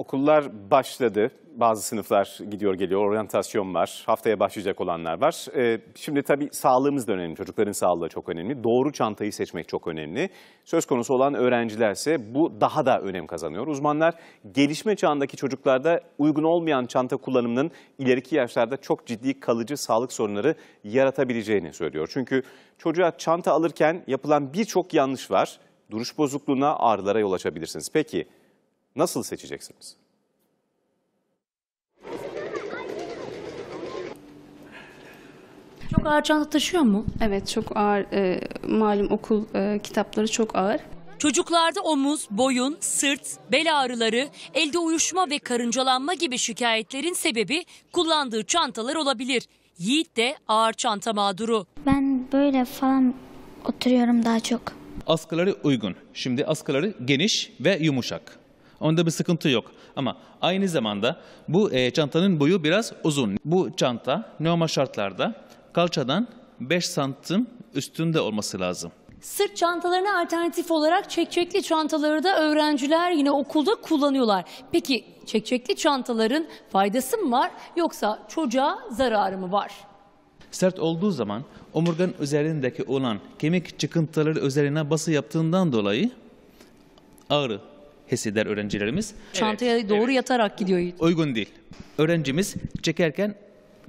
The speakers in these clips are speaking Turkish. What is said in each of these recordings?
okullar başladı. Bazı sınıflar gidiyor geliyor, oryantasyon var, haftaya başlayacak olanlar var. Ee, şimdi tabii sağlığımız da önemli, çocukların sağlığı çok önemli. Doğru çantayı seçmek çok önemli. Söz konusu olan öğrencilerse bu daha da önem kazanıyor. Uzmanlar gelişme çağındaki çocuklarda uygun olmayan çanta kullanımının ileriki yaşlarda çok ciddi kalıcı sağlık sorunları yaratabileceğini söylüyor. Çünkü çocuğa çanta alırken yapılan birçok yanlış var. Duruş bozukluğuna ağrılara yol açabilirsiniz. Peki nasıl seçeceksiniz? Çok ağır çanta taşıyor mu? Evet çok ağır. E, malum okul e, kitapları çok ağır. Çocuklarda omuz, boyun, sırt, bel ağrıları, elde uyuşma ve karıncalanma gibi şikayetlerin sebebi kullandığı çantalar olabilir. Yiğit de ağır çanta mağduru. Ben böyle falan oturuyorum daha çok. Askıları uygun. Şimdi askıları geniş ve yumuşak. Onda bir sıkıntı yok. Ama aynı zamanda bu e, çantanın boyu biraz uzun. Bu çanta normal şartlarda kalçadan 5 santim üstünde olması lazım. Sırt çantalarına alternatif olarak çekçekli çantaları da öğrenciler yine okulda kullanıyorlar. Peki çekçekli çantaların faydası mı var yoksa çocuğa zararı mı var? Sert olduğu zaman omurganın üzerindeki olan kemik çıkıntıları üzerine bası yaptığından dolayı ağrı hisseder öğrencilerimiz. Çantaya evet, doğru evet. yatarak gidiyor Yiğit. Uygun değil. Öğrencimiz çekerken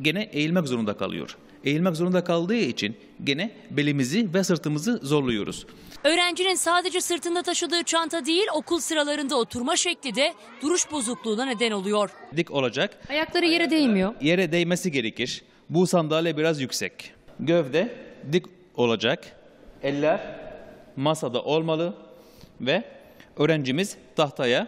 gene eğilmek zorunda kalıyor. Eğilmek zorunda kaldığı için gene belimizi ve sırtımızı zorluyoruz. Öğrencinin sadece sırtında taşıdığı çanta değil okul sıralarında oturma şekli de duruş bozukluğuna neden oluyor. Dik olacak. Ayakları yere değmiyor. Yere değmesi gerekir. Bu sandalye biraz yüksek. Gövde dik olacak. Eller masada olmalı ve öğrencimiz tahtaya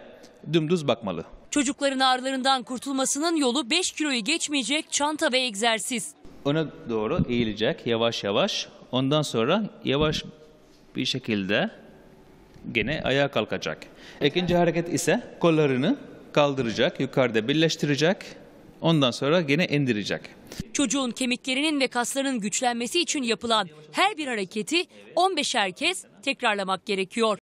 dümdüz bakmalı. Çocukların ağrılarından kurtulmasının yolu 5 kiloyu geçmeyecek çanta ve egzersiz. Ona doğru eğilecek yavaş yavaş. Ondan sonra yavaş bir şekilde gene ayağa kalkacak. İkinci hareket ise kollarını kaldıracak, yukarıda birleştirecek. Ondan sonra gene indirecek. Çocuğun kemiklerinin ve kaslarının güçlenmesi için yapılan her bir hareketi 15 kez tekrarlamak gerekiyor.